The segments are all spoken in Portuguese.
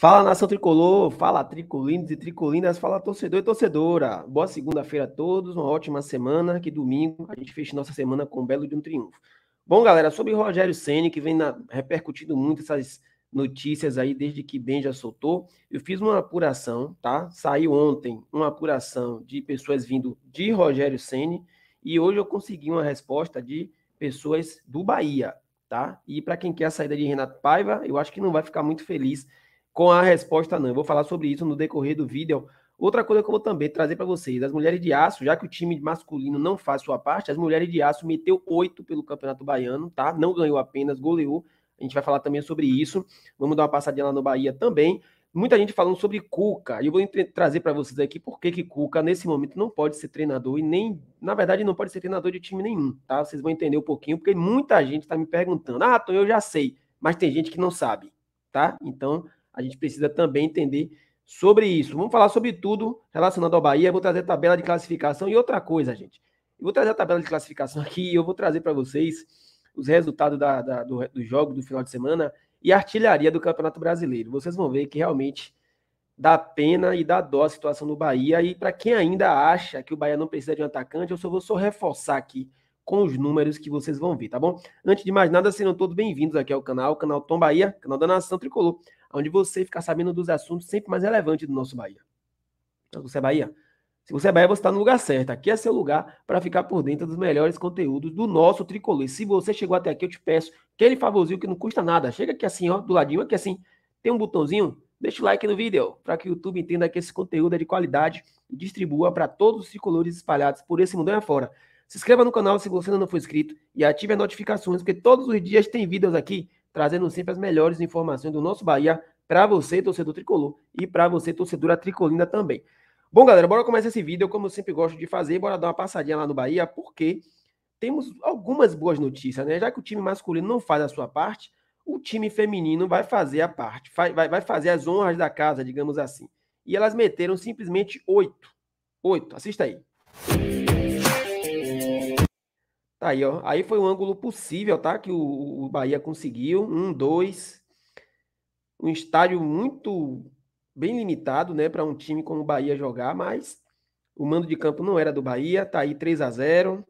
Fala nação tricolor, fala tricolinos e tricolinas, fala torcedor e torcedora. Boa segunda-feira a todos, uma ótima semana. Que domingo a gente fecha nossa semana com um belo de um triunfo. Bom, galera, sobre Rogério Ceni que vem na, repercutindo muito essas notícias aí desde que Ben já soltou, eu fiz uma apuração, tá? Saiu ontem uma apuração de pessoas vindo de Rogério Ceni e hoje eu consegui uma resposta de pessoas do Bahia, tá? E para quem quer a saída de Renato Paiva, eu acho que não vai ficar muito feliz com a resposta não. Eu vou falar sobre isso no decorrer do vídeo. Outra coisa que eu vou também trazer para vocês, as mulheres de aço, já que o time masculino não faz sua parte, as mulheres de aço meteu oito pelo Campeonato Baiano, tá? Não ganhou apenas, goleou. A gente vai falar também sobre isso. Vamos dar uma passadinha lá no Bahia também. Muita gente falando sobre Cuca. E eu vou trazer para vocês aqui por que Cuca, nesse momento, não pode ser treinador e nem, na verdade, não pode ser treinador de time nenhum, tá? Vocês vão entender um pouquinho, porque muita gente está me perguntando. Ah, Tom, eu já sei. Mas tem gente que não sabe, tá? Então, a gente precisa também entender sobre isso. Vamos falar sobre tudo relacionado ao Bahia. vou trazer tabela de classificação e outra coisa, gente. Eu vou trazer a tabela de classificação aqui e eu vou trazer para vocês os resultados da, da, do, do jogo do final de semana e artilharia do Campeonato Brasileiro. Vocês vão ver que realmente dá pena e dá dó a situação do Bahia. E para quem ainda acha que o Bahia não precisa de um atacante, eu só vou só reforçar aqui com os números que vocês vão ver, tá bom? Antes de mais nada, sejam todos bem-vindos aqui ao canal, canal Tom Bahia, canal da Nação Tricolor, onde você fica sabendo dos assuntos sempre mais relevantes do nosso Bahia. Então, você é Bahia? Se você é Bahia, você está no lugar certo. Aqui é seu lugar para ficar por dentro dos melhores conteúdos do nosso tricolor. E se você chegou até aqui, eu te peço aquele favorzinho que não custa nada. Chega aqui assim, ó, do ladinho, aqui assim. Tem um botãozinho, deixa o like no vídeo, para que o YouTube entenda que esse conteúdo é de qualidade e distribua para todos os tricolores espalhados por esse mundo afora. fora. Se inscreva no canal se você ainda não for inscrito e ative as notificações, porque todos os dias tem vídeos aqui trazendo sempre as melhores informações do nosso Bahia para você, torcedor tricolor, e para você, torcedora tricolina também. Bom, galera, bora começar esse vídeo, como eu sempre gosto de fazer, bora dar uma passadinha lá no Bahia, porque temos algumas boas notícias, né? Já que o time masculino não faz a sua parte, o time feminino vai fazer a parte, vai, vai fazer as honras da casa, digamos assim. E elas meteram simplesmente oito. Oito, assista aí. Tá aí, ó. Aí foi um ângulo possível, tá? Que o, o Bahia conseguiu. Um, dois. Um estádio muito bem limitado, né? Para um time como o Bahia jogar, mas o mando de campo não era do Bahia. Tá aí 3 a 0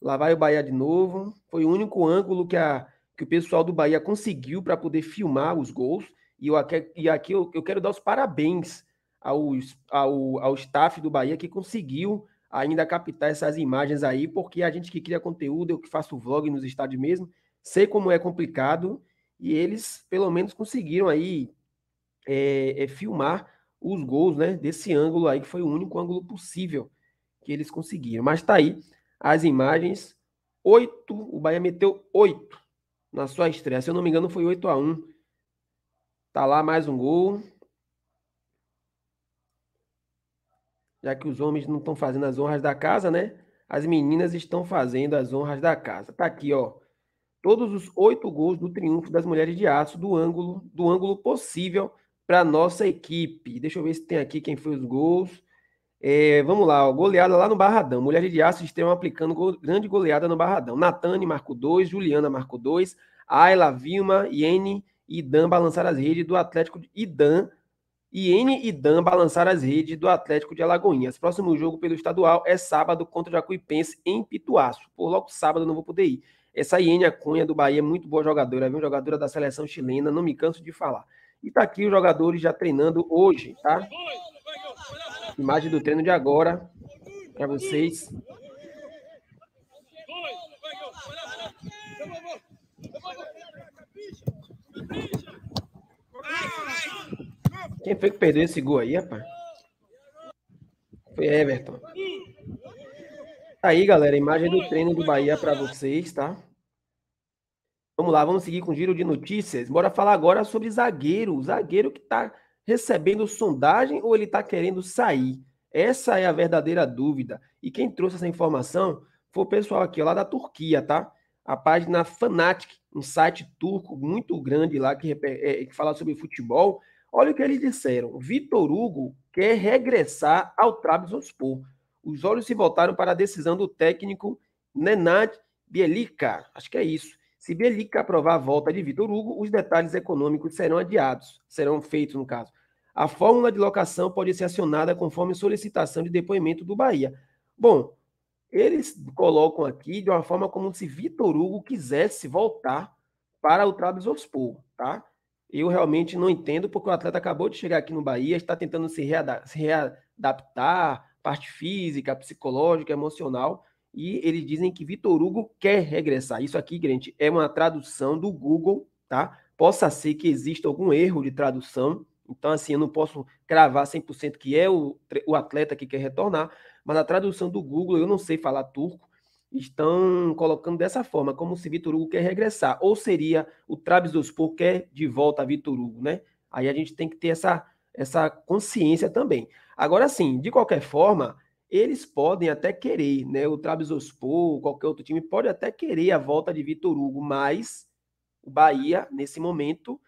Lá vai o Bahia de novo. Foi o único ângulo que, a, que o pessoal do Bahia conseguiu para poder filmar os gols. E, eu, e aqui eu, eu quero dar os parabéns ao, ao, ao staff do Bahia que conseguiu ainda captar essas imagens aí, porque a gente que cria conteúdo, eu que faço vlog nos estádios mesmo, sei como é complicado, e eles pelo menos conseguiram aí é, é, filmar os gols, né, desse ângulo aí, que foi o único ângulo possível que eles conseguiram. Mas tá aí as imagens, oito, o Bahia meteu oito na sua estreia, se eu não me engano foi oito a um Tá lá mais um gol, já que os homens não estão fazendo as honras da casa, né? As meninas estão fazendo as honras da casa. Tá aqui, ó. Todos os oito gols do triunfo das mulheres de aço do ângulo, do ângulo possível para nossa equipe. Deixa eu ver se tem aqui quem foi os gols. É, vamos lá, ó, goleada lá no Barradão. Mulheres de aço estão aplicando go grande goleada no Barradão. Natane marcou dois, Juliana marcou dois, Ayla, Vilma, Iene e Dan balançaram as redes do Atlético de Dan Iene e Dan balançaram as redes do Atlético de Alagoinhas. Próximo jogo pelo estadual é sábado contra o Jacuipense em Pituaço. Por logo sábado não vou poder ir. Essa Iene Cunha do Bahia é muito boa jogadora, viu? Jogadora da seleção chilena, não me canso de falar. E tá aqui os jogadores já treinando hoje, tá? Imagem do treino de agora para vocês. Quem foi que perdeu esse gol aí, rapaz? Foi Everton. Tá aí, galera, imagem do treino do Bahia para vocês, tá? Vamos lá, vamos seguir com o giro de notícias. Bora falar agora sobre zagueiro. O zagueiro que tá recebendo sondagem ou ele tá querendo sair? Essa é a verdadeira dúvida. E quem trouxe essa informação foi o pessoal aqui lá da Turquia, tá? A página Fanatic, um site turco muito grande lá que, é, que fala sobre futebol, Olha o que eles disseram. Vitor Hugo quer regressar ao Trabzonspor. Os olhos se voltaram para a decisão do técnico Nenad Bielica. Acho que é isso. Se Bielica aprovar a volta de Vitor Hugo, os detalhes econômicos serão adiados, serão feitos no caso. A fórmula de locação pode ser acionada conforme solicitação de depoimento do Bahia. Bom, eles colocam aqui de uma forma como se Vitor Hugo quisesse voltar para o Trabzonspor, tá? eu realmente não entendo, porque o atleta acabou de chegar aqui no Bahia, está tentando se, se readaptar, parte física, psicológica, emocional, e eles dizem que Vitor Hugo quer regressar. Isso aqui, gente, é uma tradução do Google, tá? Possa ser que exista algum erro de tradução, então assim, eu não posso cravar 100% que é o, o atleta que quer retornar, mas na tradução do Google, eu não sei falar turco, estão colocando dessa forma, como se Vitor Hugo quer regressar, ou seria o Trabzonspor dos quer de volta a Vitor Hugo, né? Aí a gente tem que ter essa, essa consciência também. Agora sim, de qualquer forma, eles podem até querer, né? O Trabzonspor qualquer outro time pode até querer a volta de Vitor Hugo, mas o Bahia, nesse momento,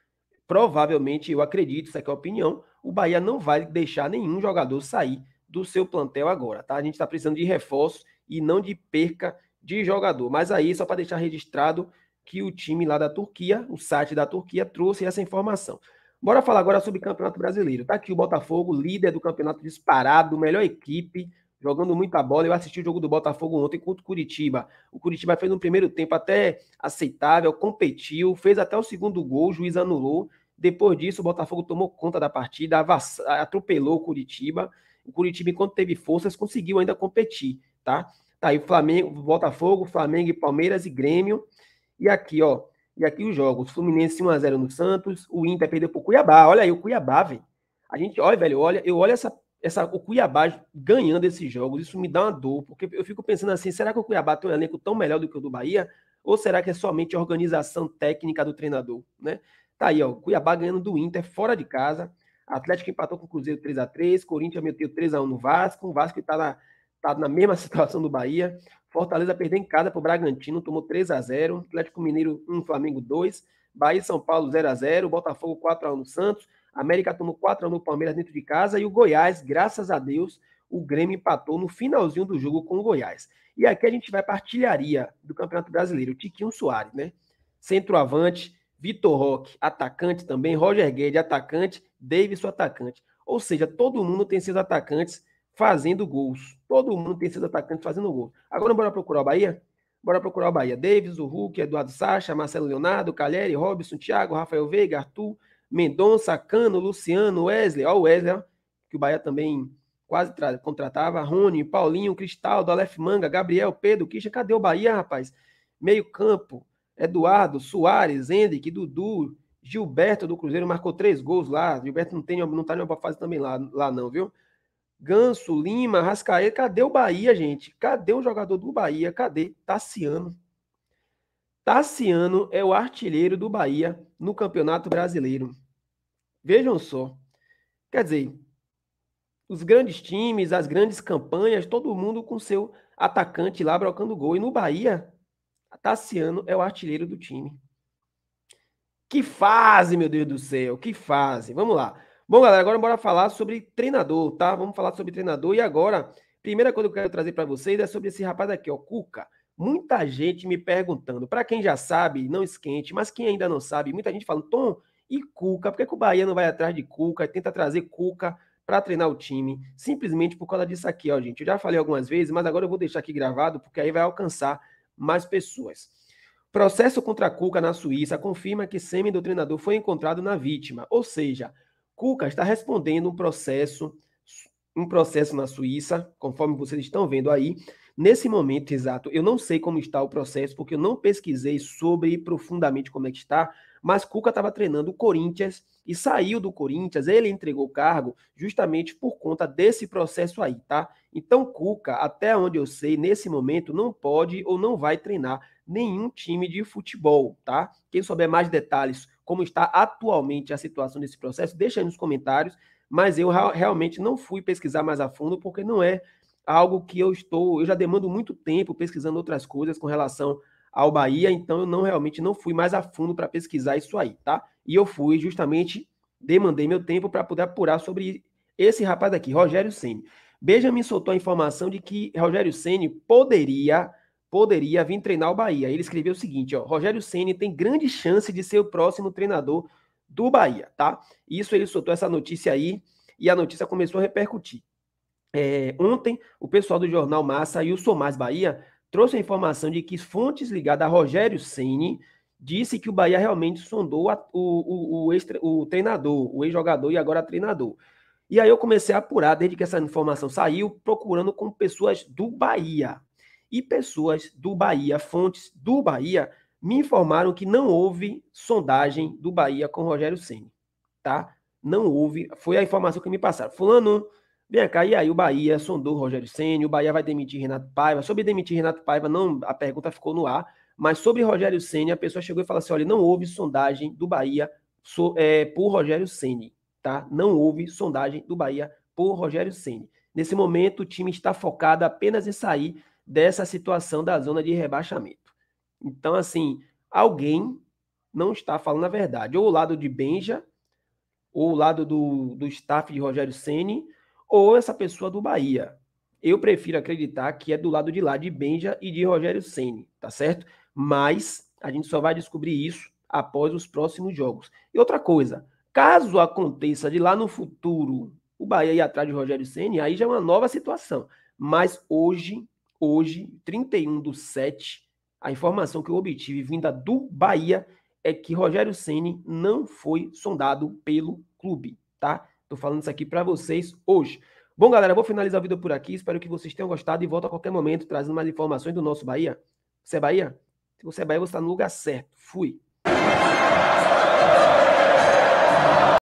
provavelmente, eu acredito, isso aqui é a opinião, o Bahia não vai deixar nenhum jogador sair do seu plantel agora, tá? A gente está precisando de reforços e não de perca de jogador. Mas aí, só para deixar registrado que o time lá da Turquia, o site da Turquia, trouxe essa informação. Bora falar agora sobre o Campeonato Brasileiro. Tá aqui o Botafogo, líder do campeonato disparado, melhor equipe, jogando muita bola. Eu assisti o jogo do Botafogo ontem contra o Curitiba. O Curitiba fez um primeiro tempo até aceitável, competiu, fez até o segundo gol, o juiz anulou. Depois disso, o Botafogo tomou conta da partida, atropelou o Curitiba. O Curitiba, enquanto teve forças, conseguiu ainda competir tá? Tá aí Flamengo, Botafogo, Flamengo e Palmeiras e Grêmio. E aqui, ó, e aqui os jogos. Fluminense 1 a 0 no Santos, o Inter perdeu pro Cuiabá. Olha aí o Cuiabá, velho. A gente, olha, velho, olha, eu olho essa essa o Cuiabá ganhando esses jogos, isso me dá uma dor, porque eu fico pensando assim, será que o Cuiabá tem um elenco tão melhor do que o do Bahia? Ou será que é somente a organização técnica do treinador, né? Tá aí, ó, Cuiabá ganhando do Inter fora de casa. Atlético empatou com o Cruzeiro 3 a 3, Corinthians meteu 3 a 1 no Vasco, o Vasco está na está na mesma situação do Bahia. Fortaleza perdeu em casa para o Bragantino, tomou 3 a 0 Atlético Mineiro 1, Flamengo 2. Bahia e São Paulo 0 a 0 Botafogo 4 a 1 no Santos. América tomou 4 a 1 no Palmeiras dentro de casa. E o Goiás, graças a Deus, o Grêmio empatou no finalzinho do jogo com o Goiás. E aqui a gente vai para a artilharia do Campeonato Brasileiro. O Tiquinho Soares, né? Centroavante, Vitor Roque, atacante também. Roger Guedes, atacante. Davidson, atacante. Ou seja, todo mundo tem seus atacantes fazendo gols. Todo mundo tem seus atacantes fazendo gols. Agora bora procurar o Bahia? Bora procurar o Bahia. Davis, o Hulk, Eduardo Sacha, Marcelo Leonardo, Calheri, Robson, Thiago, Rafael Veiga, Arthur, Mendonça, Cano, Luciano, Wesley. Ó, o Wesley, ó, que o Bahia também quase contratava. Rony, Paulinho, Cristal, Aleph Manga, Gabriel, Pedro, Kisha. Cadê o Bahia, rapaz? Meio campo, Eduardo, Soares, Hendrick, Dudu, Gilberto do Cruzeiro marcou três gols lá. Gilberto não, tem, não tá numa boa fase também lá, lá não, viu? Ganso, Lima, Rascaeta, cadê o Bahia, gente? Cadê o jogador do Bahia? Cadê? Tassiano. Tassiano é o artilheiro do Bahia no Campeonato Brasileiro. Vejam só. Quer dizer, os grandes times, as grandes campanhas, todo mundo com seu atacante lá brocando gol. E no Bahia, Tassiano é o artilheiro do time. Que fase, meu Deus do céu, que fase. Vamos lá. Bom, galera, agora bora falar sobre treinador, tá? Vamos falar sobre treinador. E agora, primeira coisa que eu quero trazer para vocês é sobre esse rapaz aqui, ó, Cuca. Muita gente me perguntando, para quem já sabe, não esquente, mas quem ainda não sabe, muita gente falando, Tom, e Cuca? Por que, que o Bahia não vai atrás de Cuca e tenta trazer Cuca para treinar o time? Simplesmente por causa disso aqui, ó, gente. Eu já falei algumas vezes, mas agora eu vou deixar aqui gravado, porque aí vai alcançar mais pessoas. Processo contra Cuca na Suíça confirma que sêmen do treinador foi encontrado na vítima, ou seja, Cuca está respondendo um processo, um processo na Suíça, conforme vocês estão vendo aí. Nesse momento exato, eu não sei como está o processo, porque eu não pesquisei sobre profundamente como é que está, mas Cuca estava treinando o Corinthians e saiu do Corinthians, ele entregou o cargo justamente por conta desse processo aí, tá? Então Cuca, até onde eu sei, nesse momento não pode ou não vai treinar nenhum time de futebol, tá? Quem souber mais detalhes como está atualmente a situação desse processo, deixa aí nos comentários, mas eu realmente não fui pesquisar mais a fundo, porque não é algo que eu estou, eu já demando muito tempo pesquisando outras coisas com relação ao Bahia, então eu não realmente não fui mais a fundo para pesquisar isso aí, tá? E eu fui justamente demandei meu tempo para poder apurar sobre esse rapaz aqui, Rogério Ceni. Benjamin soltou a informação de que Rogério Ceni poderia poderia vir treinar o Bahia. Ele escreveu o seguinte, ó, Rogério Ceni tem grande chance de ser o próximo treinador do Bahia, tá? Isso ele soltou essa notícia aí e a notícia começou a repercutir. É, ontem, o pessoal do jornal Massa e o Sou Mais Bahia trouxe a informação de que fontes ligadas a Rogério Ceni disse que o Bahia realmente sondou a, o, o, o, ex, o treinador, o ex-jogador e agora treinador. E aí eu comecei a apurar desde que essa informação saiu, procurando com pessoas do Bahia, e pessoas do Bahia, fontes do Bahia, me informaram que não houve sondagem do Bahia com Rogério Ceni, tá? Não houve, foi a informação que me passaram. Fulano, vem cá, e aí o Bahia sondou Rogério Ceni, o Bahia vai demitir Renato Paiva. Sobre demitir Renato Paiva, não, a pergunta ficou no ar, mas sobre Rogério Ceni, a pessoa chegou e falou assim: "Olha, não houve sondagem do Bahia so, é, por Rogério Ceni, tá? Não houve sondagem do Bahia por Rogério Ceni. Nesse momento, o time está focado apenas em sair dessa situação da zona de rebaixamento. Então, assim, alguém não está falando a verdade. Ou o lado de Benja, ou o lado do, do staff de Rogério Ceni, ou essa pessoa do Bahia. Eu prefiro acreditar que é do lado de lá de Benja e de Rogério Ceni, tá certo? Mas a gente só vai descobrir isso após os próximos jogos. E outra coisa, caso aconteça de lá no futuro o Bahia ir atrás de Rogério Ceni, aí já é uma nova situação. Mas hoje hoje, 31 do 7, a informação que eu obtive vinda do Bahia é que Rogério Ceni não foi sondado pelo clube, tá? Tô falando isso aqui para vocês hoje. Bom, galera, vou finalizar o vídeo por aqui. Espero que vocês tenham gostado e volto a qualquer momento trazendo mais informações do nosso Bahia. Você é Bahia? Se você é Bahia, você está no lugar certo. Fui.